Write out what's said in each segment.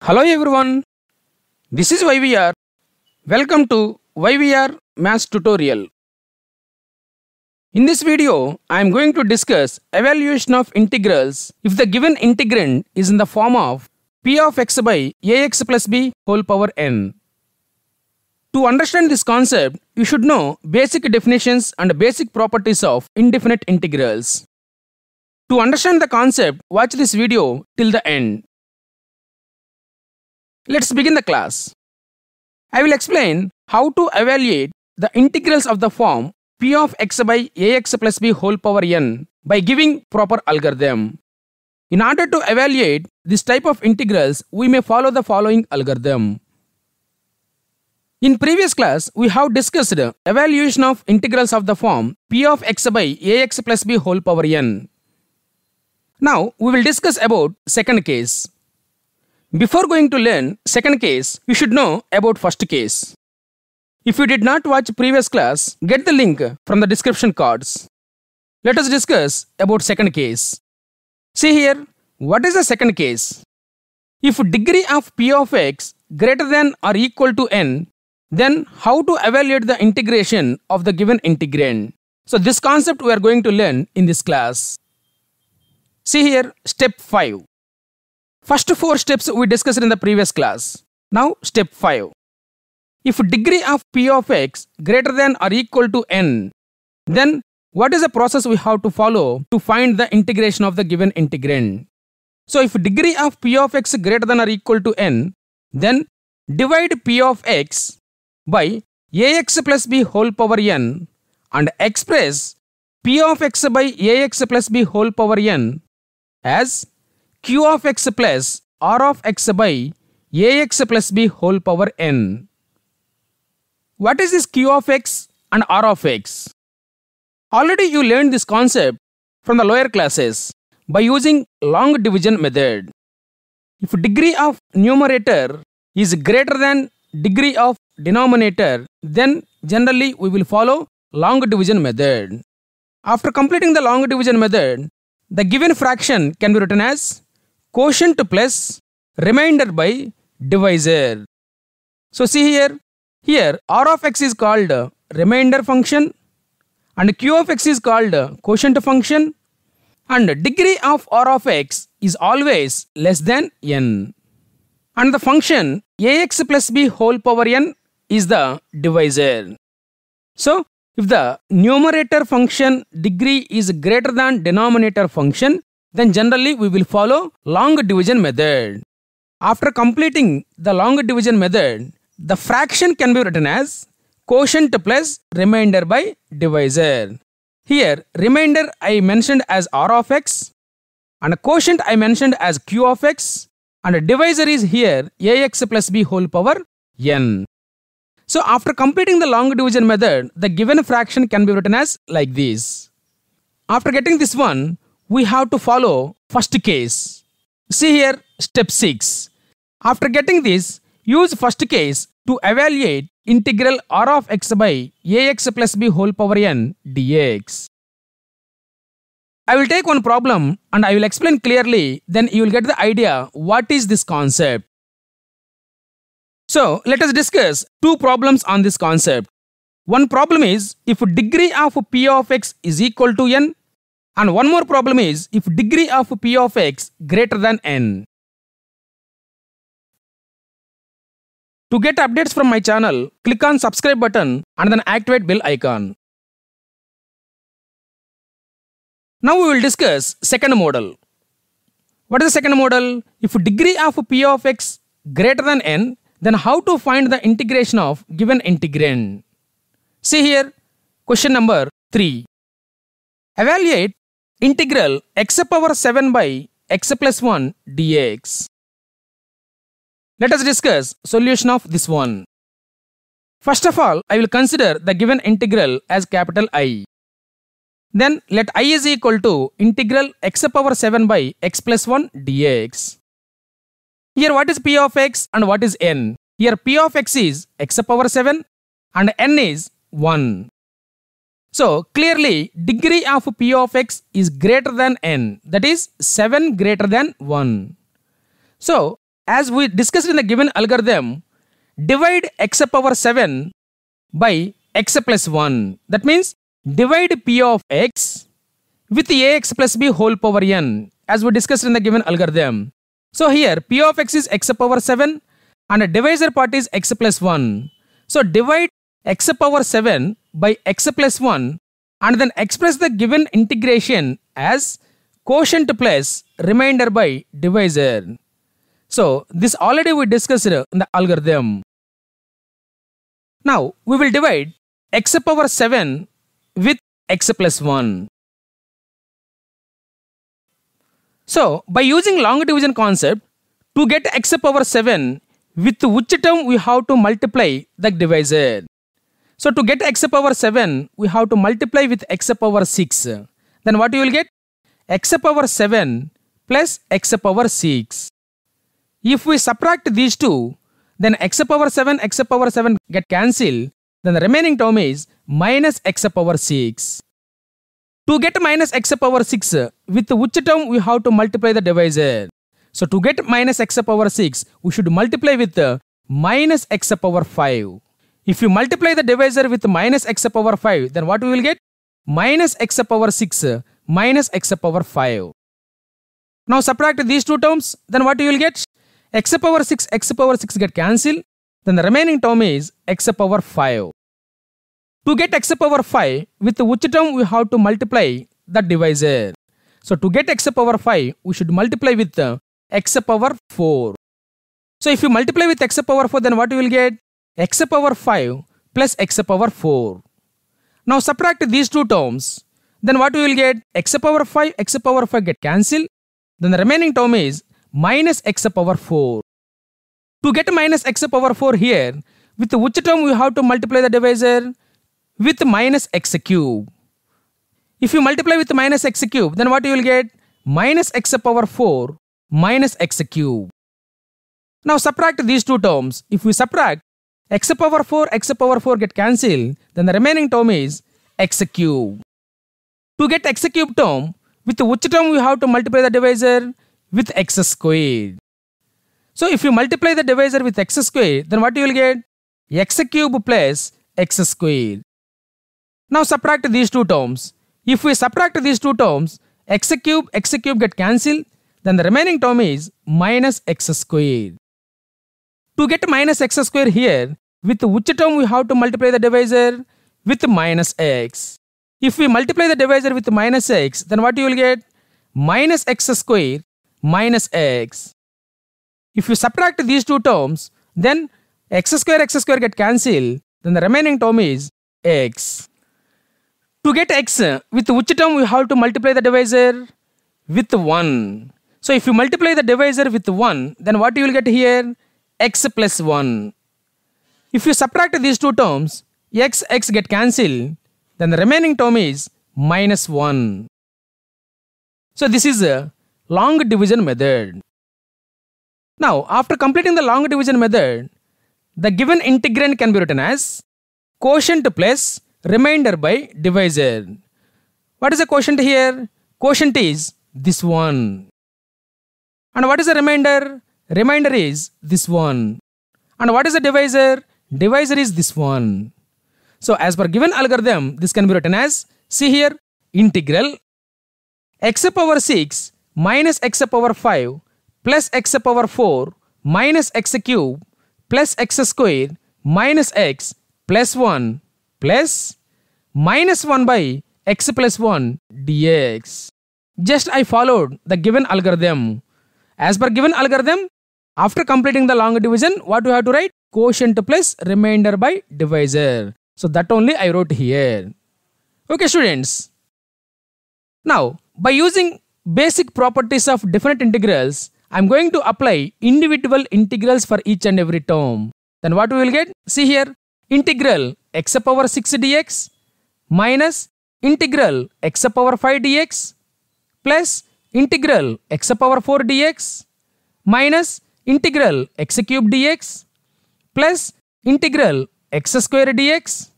Hello everyone, this is YVR. Welcome to YVR Maths tutorial. In this video, I am going to discuss evaluation of integrals if the given integrand is in the form of p of x by ax plus b whole power n. To understand this concept, you should know basic definitions and basic properties of indefinite integrals. To understand the concept, watch this video till the end. Let's begin the class. I will explain how to evaluate the integrals of the form p of x by ax plus b whole power n by giving proper algorithm. In order to evaluate this type of integrals, we may follow the following algorithm. In previous class, we have discussed evaluation of integrals of the form p of x by ax plus b whole power n. Now, we will discuss about second case. Before going to learn second case, you should know about first case. If you did not watch previous class, get the link from the description cards. Let us discuss about second case. See here, what is the second case? If degree of p of x greater than or equal to n, then how to evaluate the integration of the given integrand? So this concept we are going to learn in this class. See here, step 5. First four steps we discussed in the previous class. Now step 5. If degree of p of x greater than or equal to n, then what is the process we have to follow to find the integration of the given integrand? So if degree of p of x greater than or equal to n, then divide p of x by ax plus b whole power n and express p of x by ax plus b whole power n as q of x plus r of x by ax plus b whole power n. What is this q of x and r of x? Already you learned this concept from the lower classes by using long division method. If degree of numerator is greater than degree of denominator, then generally we will follow long division method. After completing the long division method, the given fraction can be written as quotient plus remainder by divisor. So see here, here r of x is called remainder function and q of x is called quotient function and degree of r of x is always less than n. And the function ax plus b whole power n is the divisor. So if the numerator function degree is greater than denominator function, then generally we will follow long division method. After completing the long division method, the fraction can be written as quotient plus remainder by divisor. Here remainder I mentioned as r of x and quotient I mentioned as q of x and divisor is here ax plus b whole power n. So after completing the long division method, the given fraction can be written as like this. After getting this one, we have to follow first case. See here step 6. After getting this, use first case to evaluate integral r of x by ax plus b whole power n dx. I will take one problem and I will explain clearly then you will get the idea what is this concept. So let us discuss two problems on this concept. One problem is if degree of p of x is equal to n and one more problem is if degree of p of x greater than n. To get updates from my channel, click on subscribe button and then activate bell icon. Now we will discuss second model. What is the second model? If degree of p of x greater than n, then how to find the integration of given integrand? See here, question number 3. Evaluate integral x power 7 by x plus 1 dx. Let us discuss solution of this one. First of all, I will consider the given integral as capital I. Then let I is equal to integral x power 7 by x plus 1 dx. Here what is p of x and what is n? Here p of x is x power 7 and n is 1. So clearly degree of p of x is greater than n that is 7 greater than 1. So as we discussed in the given algorithm divide x power 7 by x plus 1 that means divide p of x with ax plus b whole power n as we discussed in the given algorithm. So here p of x is x power 7 and a divisor part is x plus 1. So divide x power 7 by x plus 1 and then express the given integration as quotient plus remainder by divisor. So this already we discussed in the algorithm. Now we will divide x power 7 with x plus 1. So by using long division concept to get x power 7 with which term we have to multiply the divisor. So to get x power 7, we have to multiply with x power 6. Then what you will get? x power 7 plus x power 6. If we subtract these two, then x power 7, x power 7 get cancelled. Then the remaining term is minus x power 6. To get minus x power 6, with which term we have to multiply the divisor. So to get minus x power 6, we should multiply with minus x power 5. If you multiply the divisor with minus x power 5, then what we will get? Minus x power 6 minus x power 5. Now subtract these two terms, then what you will get? x power 6, x power 6 get cancelled. Then the remaining term is x power 5. To get x power 5, with which term we have to multiply the divisor. So to get x power 5, we should multiply with x power 4. So if you multiply with x power 4, then what you will get? x power 5 plus x power 4. Now subtract these two terms. Then what we will get? x power 5, x power 5 get cancelled. Then the remaining term is minus x power 4. To get minus x power 4 here, with which term we have to multiply the divisor? With minus x cube. If you multiply with minus x cube, then what you will get? Minus x power 4 minus x cube. Now subtract these two terms. If we subtract, x power 4, x power 4 get cancelled, then the remaining term is x cube. To get x cube term, with which term we have to multiply the divisor? With x squared. So if you multiply the divisor with x squared, then what you will get? x cube plus x squared. Now subtract these two terms. If we subtract these two terms, x cube, x cube get cancelled, then the remaining term is minus x squared. To get minus x square here, with which term we have to multiply the divisor? With minus x. If we multiply the divisor with minus x, then what you will get? Minus x square minus x. If you subtract these two terms, then x square x square get cancelled, then the remaining term is x. To get x, with which term we have to multiply the divisor? With 1. So if you multiply the divisor with 1, then what you will get here? x plus 1. If you subtract these two terms, x, x get cancelled, then the remaining term is minus 1. So this is a long division method. Now, after completing the long division method, the given integrand can be written as quotient plus remainder by divisor. What is the quotient here? Quotient is this one. And what is the remainder? Reminder is this one. And what is a divisor? Divisor is this one. So as per given algorithm, this can be written as, see here, integral x power 6 minus x power 5 plus x power 4 minus x cube plus x square minus x plus 1 plus minus 1 by x plus 1 dx. Just I followed the given algorithm. As per given algorithm, after completing the long division, what you have to write? Quotient plus remainder by divisor. So that only I wrote here. Okay students. Now by using basic properties of definite integrals, I am going to apply individual integrals for each and every term. Then what we will get? See here, integral x power 6 dx minus integral x power 5 dx plus integral x power 4 dx minus integral x cube dx plus integral x square dx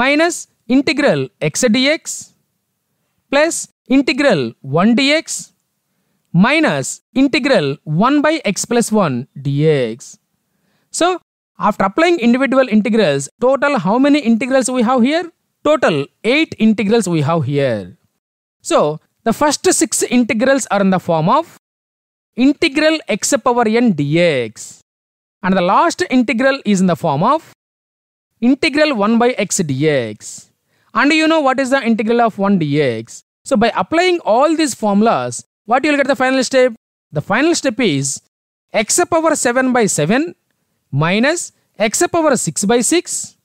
minus integral x dx plus integral 1 dx minus integral 1 by x plus 1 dx. So, after applying individual integrals, total how many integrals we have here? Total 8 integrals we have here. So, the first 6 integrals are in the form of integral x power n dx. And the last integral is in the form of integral 1 by x dx. And you know what is the integral of 1 dx. So by applying all these formulas, what you'll get the final step? The final step is x power 7 by 7 minus x power 6 by 6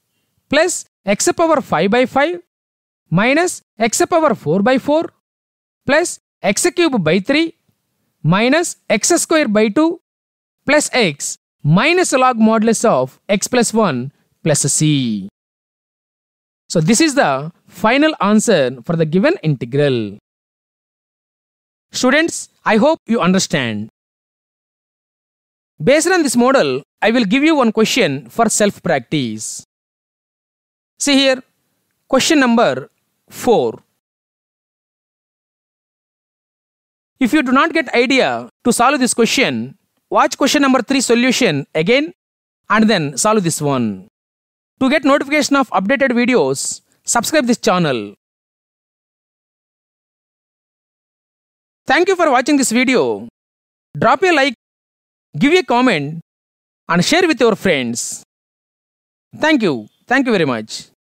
plus x power 5 by 5 minus x power 4 by 4 plus x cube by 3 minus x square by 2 plus x minus log modulus of x plus 1 plus c. So this is the final answer for the given integral. Students, I hope you understand. Based on this model, I will give you one question for self-practice. See here, question number 4. If you do not get idea to solve this question, watch question number 3 solution again and then solve this one. To get notification of updated videos, subscribe this channel. Thank you for watching this video. Drop a like, give a comment and share with your friends. Thank you. Thank you very much.